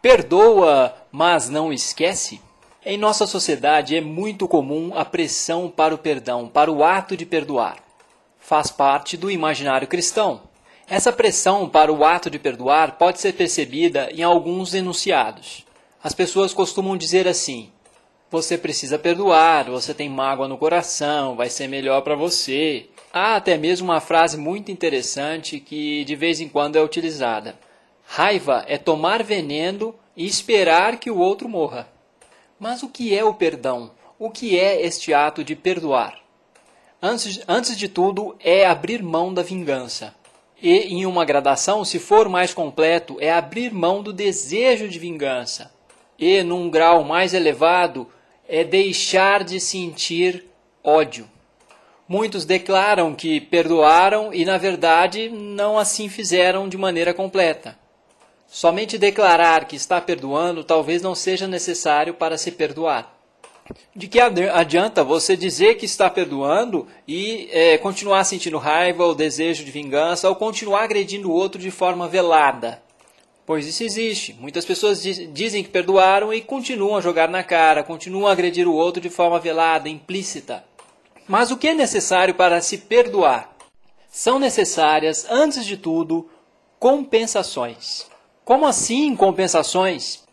Perdoa, mas não esquece? Em nossa sociedade é muito comum a pressão para o perdão, para o ato de perdoar. Faz parte do imaginário cristão. Essa pressão para o ato de perdoar pode ser percebida em alguns enunciados. As pessoas costumam dizer assim: você precisa perdoar, você tem mágoa no coração, vai ser melhor para você. Há até mesmo uma frase muito interessante que de vez em quando é utilizada Raiva é tomar veneno e esperar que o outro morra. Mas o que é o perdão? O que é este ato de perdoar? Antes, antes de tudo, é abrir mão da vingança. E, em uma gradação, se for mais completo, é abrir mão do desejo de vingança. E, num grau mais elevado, é deixar de sentir ódio. Muitos declaram que perdoaram e, na verdade, não assim fizeram de maneira completa. Somente declarar que está perdoando talvez não seja necessário para se perdoar. De que adianta você dizer que está perdoando e é, continuar sentindo raiva ou desejo de vingança ou continuar agredindo o outro de forma velada? Pois isso existe. Muitas pessoas diz, dizem que perdoaram e continuam a jogar na cara, continuam a agredir o outro de forma velada, implícita. Mas o que é necessário para se perdoar? São necessárias, antes de tudo, compensações. Como assim compensações?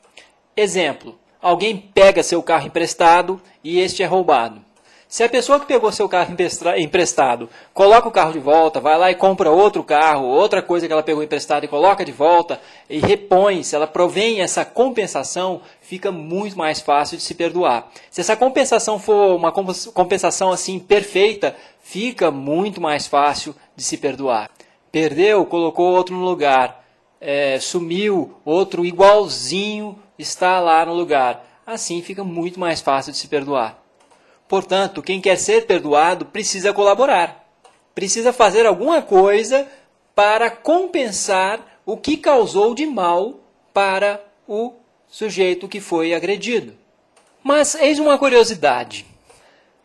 Exemplo: alguém pega seu carro emprestado e este é roubado. Se a pessoa que pegou seu carro emprestado coloca o carro de volta, vai lá e compra outro carro, outra coisa que ela pegou emprestado e coloca de volta e repõe, se ela provém essa compensação, fica muito mais fácil de se perdoar. Se essa compensação for uma compensação assim perfeita, fica muito mais fácil de se perdoar. Perdeu, colocou outro no lugar é, sumiu, outro igualzinho está lá no lugar. Assim fica muito mais fácil de se perdoar. Portanto, quem quer ser perdoado precisa colaborar, precisa fazer alguma coisa para compensar o que causou de mal para o sujeito que foi agredido. Mas eis uma curiosidade: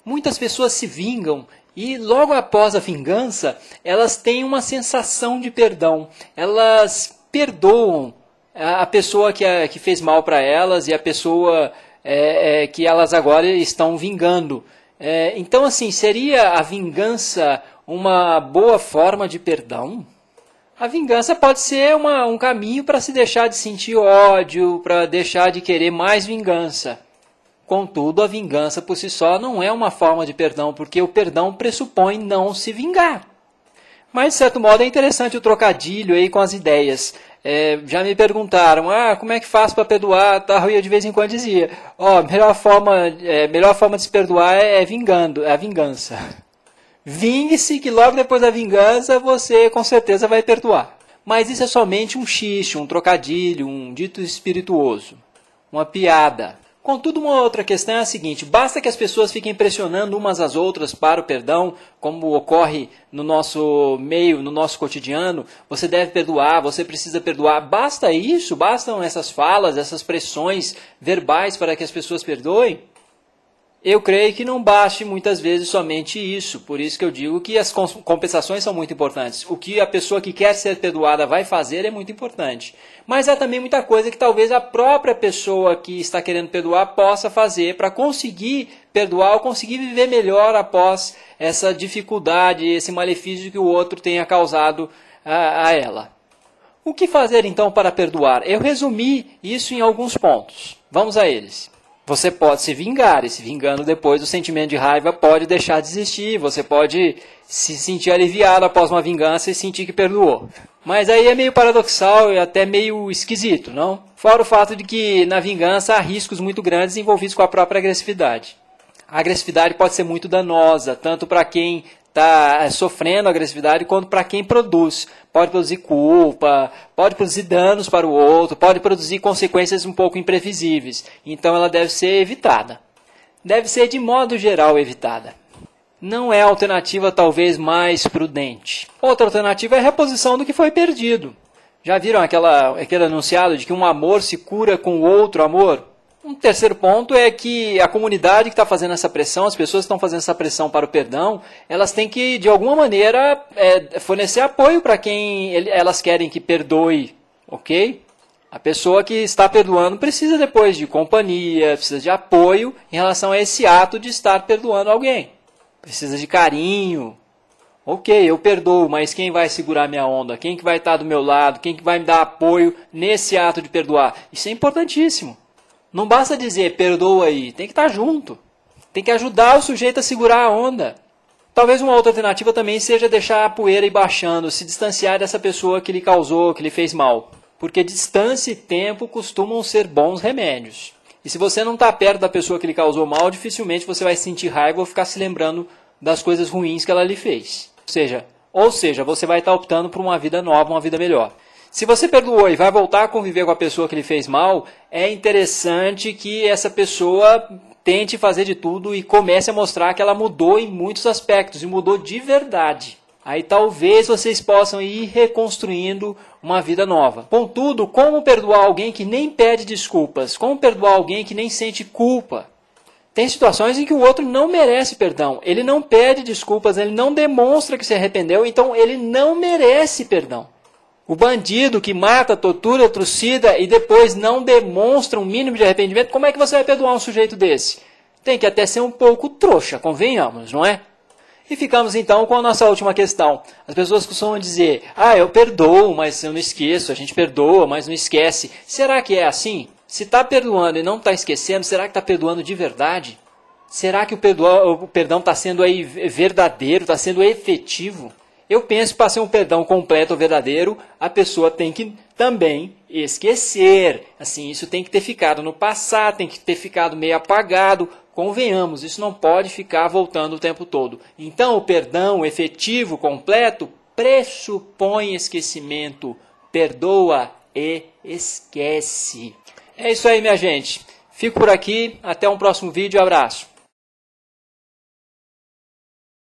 muitas pessoas se vingam e logo após a vingança, elas têm uma sensação de perdão. Elas perdoam a pessoa que, a, que fez mal para elas e a pessoa é, é, que elas agora estão vingando. É, então, assim, seria a vingança uma boa forma de perdão? A vingança pode ser uma, um caminho para se deixar de sentir ódio, para deixar de querer mais vingança. Contudo, a vingança por si só não é uma forma de perdão, porque o perdão pressupõe não se vingar. Mas, de certo modo, é interessante o trocadilho aí com as ideias. É, já me perguntaram, ah, como é que faço para perdoar? Tal, e eu de vez em quando dizia, ó, oh, melhor forma, é, melhor forma de se perdoar é, é vingando, é a vingança. Vingue-se que logo depois da vingança você com certeza vai perdoar. Mas isso é somente um xixi, um trocadilho, um dito espirituoso, uma piada. Contudo, uma outra questão é a seguinte: basta que as pessoas fiquem pressionando umas às outras para o perdão, como ocorre no nosso meio, no nosso cotidiano. Você deve perdoar, você precisa perdoar. Basta isso? Bastam essas falas, essas pressões verbais para que as pessoas perdoem? Eu creio que não baste muitas vezes somente isso, por isso que eu digo que as compensações são muito importantes. O que a pessoa que quer ser perdoada vai fazer é muito importante. Mas há também muita coisa que talvez a própria pessoa que está querendo perdoar possa fazer para conseguir perdoar ou conseguir viver melhor após essa dificuldade, esse malefício que o outro tenha causado a, a ela. O que fazer então para perdoar? Eu resumi isso em alguns pontos. Vamos a eles. Você pode se vingar, e se vingando depois, o sentimento de raiva pode deixar de existir. Você pode se sentir aliviado após uma vingança e sentir que perdoou. Mas aí é meio paradoxal e até meio esquisito, não? Fora o fato de que na vingança há riscos muito grandes envolvidos com a própria agressividade. A agressividade pode ser muito danosa, tanto para quem está eh, sofrendo agressividade, quanto para quem produz. Pode produzir culpa, pode produzir danos para o outro, pode produzir consequências um pouco imprevisíveis. Então ela deve ser evitada. Deve ser de modo geral evitada. Não é a alternativa talvez mais prudente. Outra alternativa é a reposição do que foi perdido. Já viram aquela, aquele anunciado de que um amor se cura com outro amor? Um terceiro ponto é que a comunidade que está fazendo essa pressão, as pessoas que estão fazendo essa pressão para o perdão, elas têm que, de alguma maneira, é, fornecer apoio para quem elas querem que perdoe, ok? A pessoa que está perdoando precisa depois de companhia, precisa de apoio em relação a esse ato de estar perdoando alguém. Precisa de carinho. Ok, eu perdoo, mas quem vai segurar minha onda? Quem que vai estar tá do meu lado? Quem que vai me dar apoio nesse ato de perdoar? Isso é importantíssimo. Não basta dizer perdoa aí, tem que estar junto. Tem que ajudar o sujeito a segurar a onda. Talvez uma outra alternativa também seja deixar a poeira ir baixando, se distanciar dessa pessoa que lhe causou, que lhe fez mal. Porque distância e tempo costumam ser bons remédios. E se você não está perto da pessoa que lhe causou mal, dificilmente você vai sentir raiva ou ficar se lembrando das coisas ruins que ela lhe fez. Ou seja, ou seja, você vai estar tá optando por uma vida nova, uma vida melhor. Se você perdoou e vai voltar a conviver com a pessoa que lhe fez mal, é interessante que essa pessoa tente fazer de tudo e comece a mostrar que ela mudou em muitos aspectos e mudou de verdade. Aí talvez vocês possam ir reconstruindo uma vida nova. Contudo, como perdoar alguém que nem pede desculpas? Como perdoar alguém que nem sente culpa? Tem situações em que o outro não merece perdão. Ele não pede desculpas, ele não demonstra que se arrependeu, então ele não merece perdão. O bandido que mata, tortura, trucida e depois não demonstra um mínimo de arrependimento, como é que você vai perdoar um sujeito desse? Tem que até ser um pouco trouxa, convenhamos, não é? E ficamos então com a nossa última questão. As pessoas costumam dizer: Ah, eu perdoo, mas eu não esqueço. A gente perdoa, mas não esquece. Será que é assim? Se está perdoando e não está esquecendo, será que está perdoando de verdade? Será que o, perdoa, o perdão está sendo aí verdadeiro, está sendo efetivo? Eu penso que para ser um perdão completo ou verdadeiro, a pessoa tem que também esquecer. Assim, isso tem que ter ficado no passado, tem que ter ficado meio apagado. Convenhamos, isso não pode ficar voltando o tempo todo. Então, o perdão efetivo, completo, pressupõe esquecimento. Perdoa e esquece. É isso aí, minha gente. Fico por aqui. Até um próximo vídeo. Abraço.